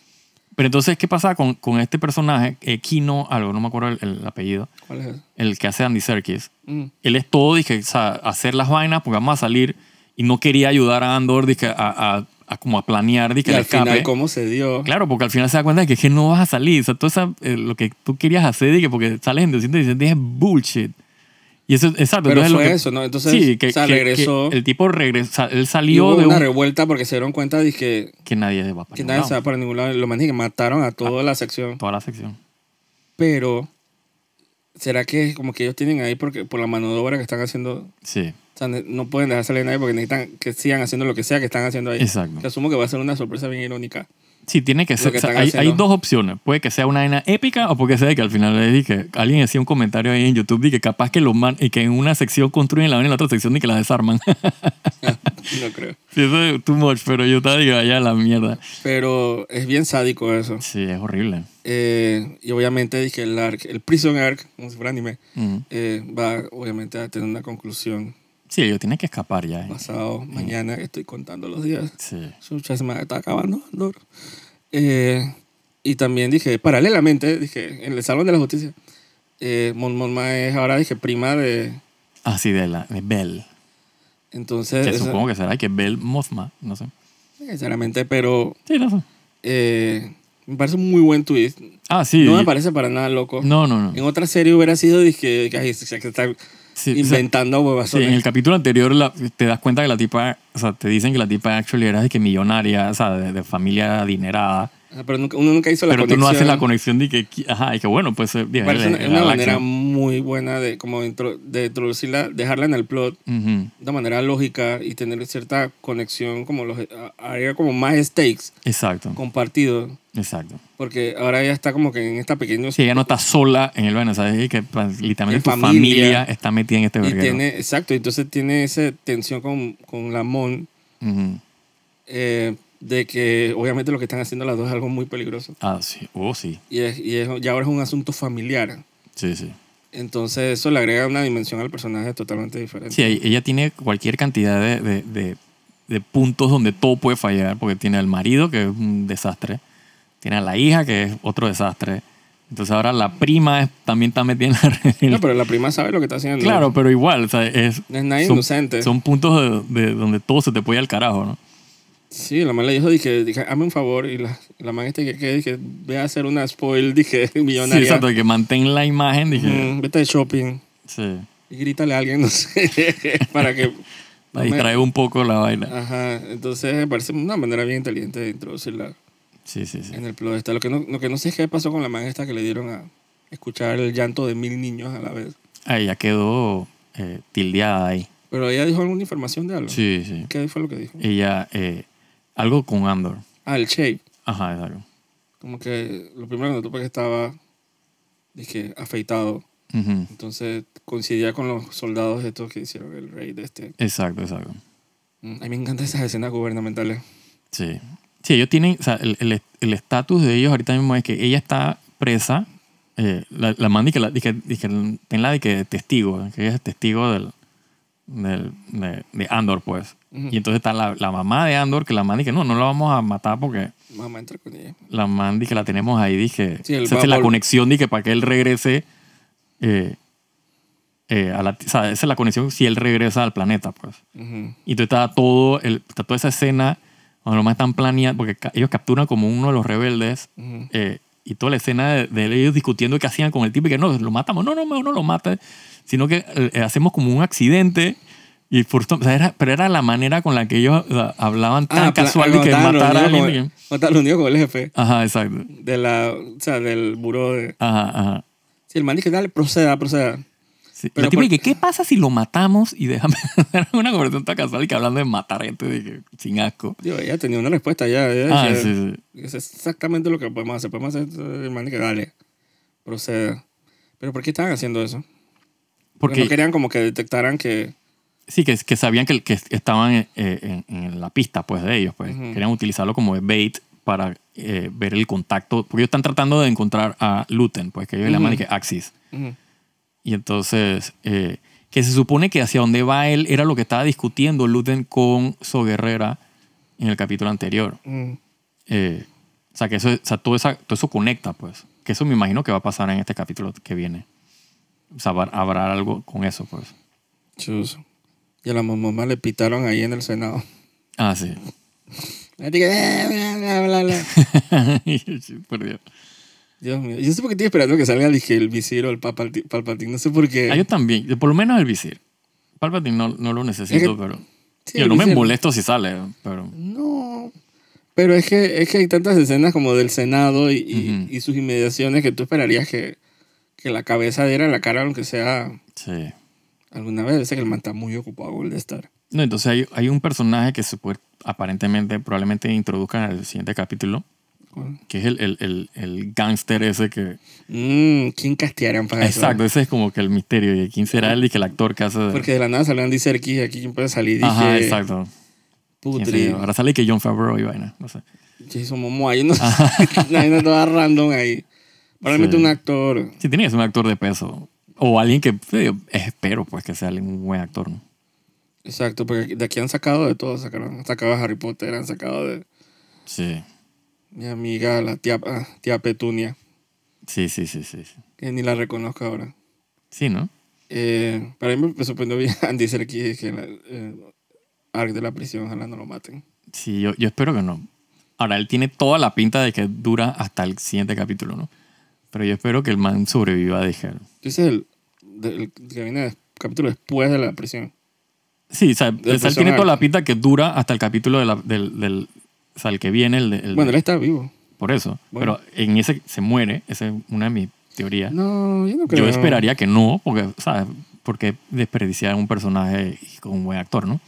Pero entonces, ¿qué pasa con, este personaje? Eh, Kino, algo, no me acuerdo el, apellido. ¿Cuál es? El que hace Andy Serkis. Mm. Él es todo, y que hacer las vainas porque vamos a salir y no quería ayudar a Andor dije, a, a a como a planear y que al final cómo se dio. Claro, porque al final se da cuenta de que, que no vas a salir. O sea, todo esa, eh, lo que tú querías hacer y que porque sales en 210 es bullshit. Y eso, exacto. Pero entonces fue lo que, eso, Entonces, sí, que, regresó. el tipo regresó, él salió de una revuelta porque se dieron cuenta de que... Que nadie se va para que nadie se va para ningún lado. Lo más que mataron a toda ah, la sección. Toda la sección. Pero, ¿será que como que ellos tienen ahí porque por la mano que están haciendo? Sí. O sea, no pueden dejar salir a nadie porque necesitan que sigan haciendo lo que sea que están haciendo ahí. Exacto. te asumo que va a ser una sorpresa bien irónica. Sí, tiene que ser. hay, dos opciones. Puede que sea una vaina épica o puede que sea que al final le dije, alguien hacía un comentario ahí en YouTube de que capaz que los man y que en una sección construyen la vaina y en la otra sección y que la desarman. Ah, no creo. Sí, eso es too much, pero yo te digo, allá la mierda. Pero es bien sádico eso. Sí, es horrible. Eh, y obviamente dije el arc, el Prison Arc, como si fuera anime, eh, va obviamente a tener una conclusión Sí, yo tienen que escapar ya. Eh. Pasado, mañana, estoy contando los días. Sí. Su semana está acabando. Eh, y también dije, paralelamente, dije, en el Salón de la Justicia, eh, Mon, es ahora, dije, prima de... Ah, sí, de, la, de Bell. Entonces... Que supongo que será que Bell Mothma, no sé. Sinceramente, pero... Sí, no sé. Eh, me parece un muy buen tweet. Ah, sí. No me parece para nada loco. No, no, no. En otra serie hubiera sido, dije, que, que, que, inventando huevas. en el capítulo anterior te das cuenta que la tipa, o sea, te dicen que la tipa actually era de que millonaria, o sea, de familia adinerada. Ah, pero uno nunca hizo la conexión. Pero tú no haces la conexión de que, ajá, y que bueno, pues... Eh, bien, eh, una, manera muy buena de, como de introducirla, dejarla en el plot de manera lógica y tener cierta conexión, como los... Eh, haría como más stakes. Exacto. Compartido. Exacto. Porque ahora ella está como que en esta pequeña... Sí, ella no está sola en el bueno ¿sabes? Y que pues, literalmente tu familia, está metida en este verguero. exacto, entonces tiene esa tensión con, con Lamont de que obviamente lo que están haciendo las dos es algo muy peligroso. Ah, sí, oh, sí. Y, es, y, es, ahora es un asunto familiar. Sí, sí. Entonces eso le agrega una dimensión al personaje totalmente diferente. Sí, ella tiene cualquier cantidad de, de, de, puntos donde todo puede fallar, porque tiene al marido, que es un desastre, tiene a la hija, que es otro desastre. Entonces ahora la prima también está metida en la red. No, pero la prima sabe lo que está haciendo. Claro, pero igual, o sea, es, es inocente. Son puntos de, donde todo se te puede al carajo, ¿no? Sí, la man le dijo, dije, dije, un favor. Y la, la man este que, que dije, ve a hacer una spoil, dije, millonaria. Sí, exacto, que mantén la imagen, dije. vete de shopping. Sí. Y grítale a alguien, no sé, para que... para distraer un poco la vaina. Ajá, entonces parece una manera bien inteligente de introducirla. Sí, sí, sí. En el plot este. Lo que no, lo que no sé es qué pasó con la man esta que le dieron a escuchar el llanto de mil niños a la vez. Ah, ella quedó eh, tildeada ahí. Pero ella dijo alguna información de algo. Sí, sí. ¿Qué fue lo que dijo? Ella... Eh, algo con Andor. Ah, el shape. Ajá, exacto. Como que lo primero que noté que estaba, dije, afeitado. Entonces coincidía con los soldados estos que hicieron el rey de este. Exacto, exacto. Mm, a mí me encantan esas escenas gubernamentales. Sí. Sí, ellos tienen, o sea, el estatus el, de ellos ahorita mismo es que ella está presa, eh, la, la y que, la, tenla de que testigo, que ella es testigo del, del, de, de, Andor, pues. Y entonces está la, la, mamá de Andor, que la mamá dice, no, no la vamos a matar porque... Mamá, con ella. La mamá que la tenemos ahí, dije... esa es la conexión, dije, para que él regrese... Eh, eh, esa es la conexión si él regresa al planeta, pues. Y entonces está, todo el, está toda esa escena cuando los más están planeando, porque ellos capturan como uno de los rebeldes eh, y toda la escena de, ellos discutiendo qué hacían con el tipo y que no, lo matamos, no, no, no, no lo maten sino que eh, eh, hacemos como un accidente y por, pero era la manera con la que ellos hablaban tan ah, casual de que matar a alguien. Matar con el jefe. Ajá, exacto. De la, o sea, del buró de... Ajá, ajá. Sí, el man dale, proceda, proceda. Pero tú por... ¿qué pasa si lo matamos? Y déjame una conversación tan casual y que hablando de matar gente dije, sin asco. Yo ya tenía una respuesta, ya. ah, sí, Es exactamente lo que podemos hacer. Podemos hacer, el man dale, proceda. Pero ¿por qué estaban haciendo eso? Porque no querían como que detectaran que... Sí, que, sabían que, que estaban eh, en, la pista pues de ellos. Pues. Querían utilizarlo como bait para eh, ver el contacto. Porque ellos están tratando de encontrar a Luten, pues que ellos llaman Axis. Y entonces, eh, que se supone que hacia dónde va él era lo que estaba discutiendo Luten con So Guerrera en el capítulo anterior. o sea, que eso, todo, todo eso conecta, pues. Que eso me imagino que va a pasar en este capítulo que viene saber, habrá algo con eso, pues. Chus. Y a la mamá le pitaron ahí en el Senado. Ah, sí. Eh, por Dios. Dios mío. Yo sé por qué estoy esperando que salga el visir o el palpatín. No sé por qué. Ah, yo también. Por lo menos el visir. Palpatine no, no lo necesito, pero. yo no me molesto si sale, pero. No. Pero es que, es que hay tantas escenas como del Senado y, y sus inmediaciones que tú esperarías que que la cabeza diera la cara, aunque sea. Sí. Alguna vez, que el man está muy ocupado el de estar. No, entonces hay, hay un personaje que se puede, aparentemente, probablemente introduzcan en el siguiente capítulo. Que es el, el, el, el gángster ese que. Mmm, ¿Quién castearán para Exacto, eso? Exacto, ese es como que el misterio. de quién será él y que el actor que hace.? Porque de la nada salió Andy Serkis y aquí quién puede salir. Dije, Ajá, exacto. Putre. Ahora sale que John Favreau y vaina, no sé. Jason Momoa, yo no sé. Hay una toda random ahí. Probablemente un actor. Sí, tiene que ser un actor de peso. O alguien que espero pues que sea un buen actor, ¿no? Exacto, porque de aquí han sacado de todo, sacaron, han sacado de Harry Potter, han sacado de. Sí. Mi amiga, la tía, ah, tía Petunia. Sí, sí, sí, sí, Que ni la reconozco ahora. Sí, ¿no? Eh, para mí me sorprendió bien Andy Serkis que eh, Ark de la prisión, ojalá no lo maten. Sí, yo, yo espero que no. Ahora, él tiene toda la pinta de que dura hasta el siguiente capítulo, ¿no? Pero yo espero que el man sobreviva de dejar. Ese es el, que viene capítulo después de la prisión. Sí, o sea, el sal tiene toda la pinta que dura hasta el capítulo de la, del, del o sea, el que viene. El, el, bueno, él está vivo. Por eso. Pero en ese se muere, esa es una de mis teorías. No, yo no creo. Yo esperaría que no, porque, ¿sabes? Porque desperdiciar un personaje con un buen actor, ¿no?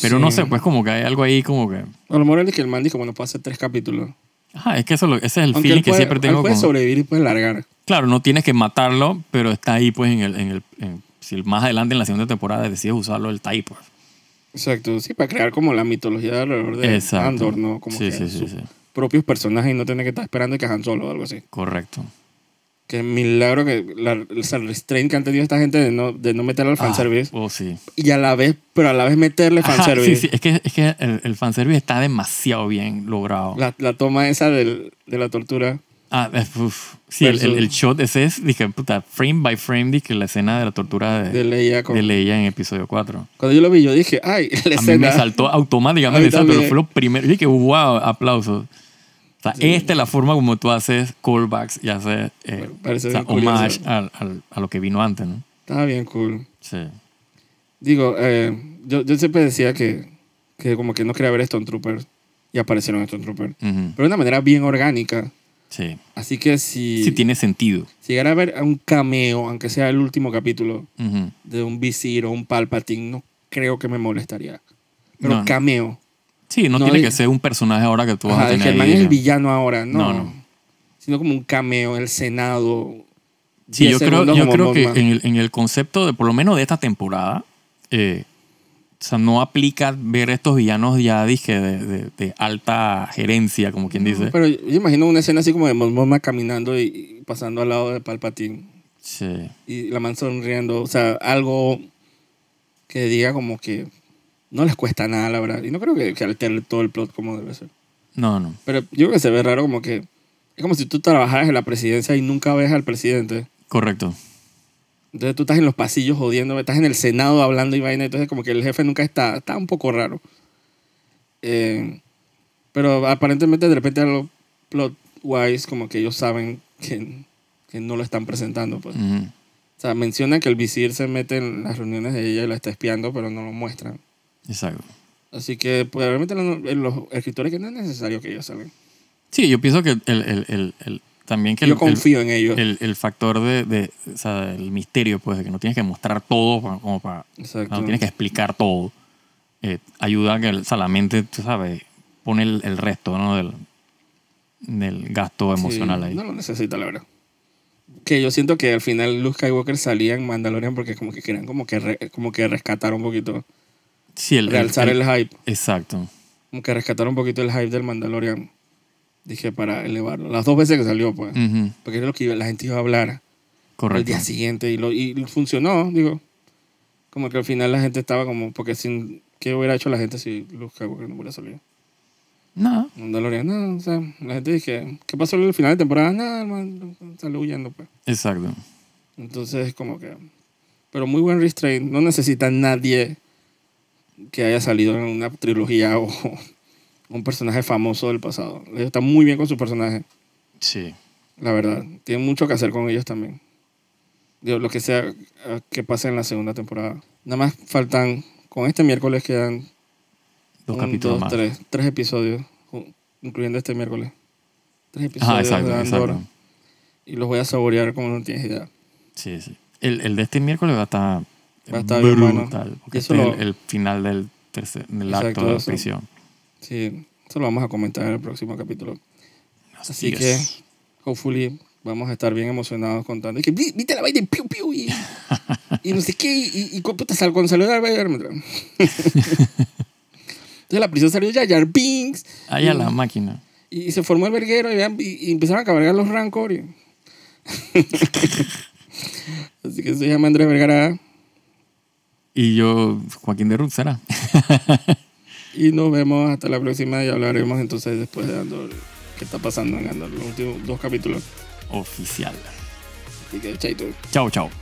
Pero no sé, pues como que hay algo ahí como que... A lo mejor es que el man dijo, bueno, puede hacer tres capítulos. Ajá, ah, es que eso, ese es el que siempre tengo. Él puede sobrevivir y puede largar. Claro, no tienes que matarlo, pero está ahí, pues, en el. En el si más adelante en la segunda temporada decides usarlo, el type pues. Exacto, sí, para crear como la mitología alrededor de Andor, ¿no? Como que propios personajes y no tener que estar esperando que hagan Solo o algo así. Correcto que milagro que el restraint que han tenido esta gente de no, de no meterle al ah, fanservice. oh, sí. Y a la vez, pero a la vez meterle fanservice. sí, sí, es que, es que el, el fanservice está demasiado bien logrado. La, la toma esa del, de la tortura. Ah, sí, el, shot ese es, dije, puta, frame by frame, dije, la escena de la tortura de, de, Leia, en episodio 4. Cuando yo lo vi, yo dije, ay, la escena. A mí me saltó automáticamente, pero fue lo primero, dije, wow, aplausos esta es la forma como tú haces callbacks y haces eh, o homage a, a, lo que vino antes, ¿no? Estaba bien cool. Sí. Digo, eh, yo, yo, siempre decía que, que, como que no quería ver Stone Trooper y aparecieron Stone Trooper. Pero de una manera bien orgánica. Sí. Así que si... Si tiene sentido. Si llegara a ver un cameo, aunque sea el último capítulo, de un Visir o un Palpatine, no creo que me molestaría. Pero un cameo. Sí, no, tiene que ser un personaje ahora que tú vas a tener. Que el es el villano ahora, ¿no? No, no. Sino como un cameo el Senado. Sí, yo creo, yo creo que en el, concepto, de por lo menos de esta temporada, eh, o sea, no aplica ver estos villanos ya, dije, de, alta gerencia, como quien dice. Pero yo, imagino una escena así como de Momma caminando y, pasando al lado de palpatín. Sí. Y la man sonriendo. O sea, algo que diga como que no les cuesta nada, la verdad. Y no creo que, que altere todo el plot como debe ser. No, no. Pero yo creo que se ve raro como que... Es como si tú trabajaras en la presidencia y nunca ves al presidente. Correcto. Entonces tú estás en los pasillos jodiendo, estás en el Senado hablando y vaina. Entonces como que el jefe nunca está... Está un poco raro. Eh, pero aparentemente de repente los plot-wise como que ellos saben que, que no lo están presentando. Pues. O sea, mencionan que el visir se mete en las reuniones de ella y la está espiando, pero no lo muestran. Exacto. Así que probablemente pues, los, los, escritores que no es necesario que ellos salgan. Sí, yo pienso que el, el, el, también que yo confío en ellos. El, factor de, de o sea, el misterio, pues, de que no tienes que mostrar todo como para, no tienes que explicar todo. Eh, ayuda que la mente, tú sabes, pone el, resto ¿no? del, del gasto emocional sí, ahí. No lo necesita, la verdad que yo siento que al final Luke Skywalker salía en Mandalorian porque como que querían como que como que rescatar un poquito Sí, el, realzar el, hype. Exacto. Como que rescatar un poquito el hype del Mandalorian. Dije, para elevarlo. Las dos veces que salió, pues. Porque era lo que la gente iba a hablar. Correcto. El día siguiente. Y, lo, y funcionó, digo. Como que al final la gente estaba como, porque sin. ¿Qué hubiera hecho la gente si Luke Skywalker no hubiera salido? No. Mandalorian, no. O sea, la gente dije, ¿qué pasó al el final de temporada? Nada, hermano, salió huyendo, pues. Exacto. Entonces, como que. Pero muy buen restraint. No necesita nadie que haya salido en una trilogía o un personaje famoso del pasado. Está muy bien con su personaje. Sí. La verdad, tiene mucho que hacer con ellos también. Digo, lo que sea ah, que pase en la segunda temporada. Nada más faltan, con este miércoles quedan dos capítulos más. Tres, episodios, incluyendo este miércoles. Tres episodios ah, exacto, Y los voy a saborear como no tienes idea. Sí, sí. El, el de este miércoles va a estar Va a estar brutal, es el, final del, tercer, del acto de la prisión. Sí, eso lo vamos a comentar en el próximo capítulo. Así, que, hopefully, vamos a estar bien emocionados contando. Y que, viste la vaina de piu piu y, y no sé qué, y, y, y puta, sal, cuando salió la Entonces la prisión salió ya, ya, Binks. Ahí a la máquina. Y, se formó el verguero y, empezaron a cabalgar los rancor. Así que se llama Andrés Vergara. Y yo, Joaquín de será y nos vemos hasta la próxima y hablaremos entonces después de Andor, qué está pasando en Andor, los últimos dos capítulos. Oficial. Así que, chaito. Chao, chao.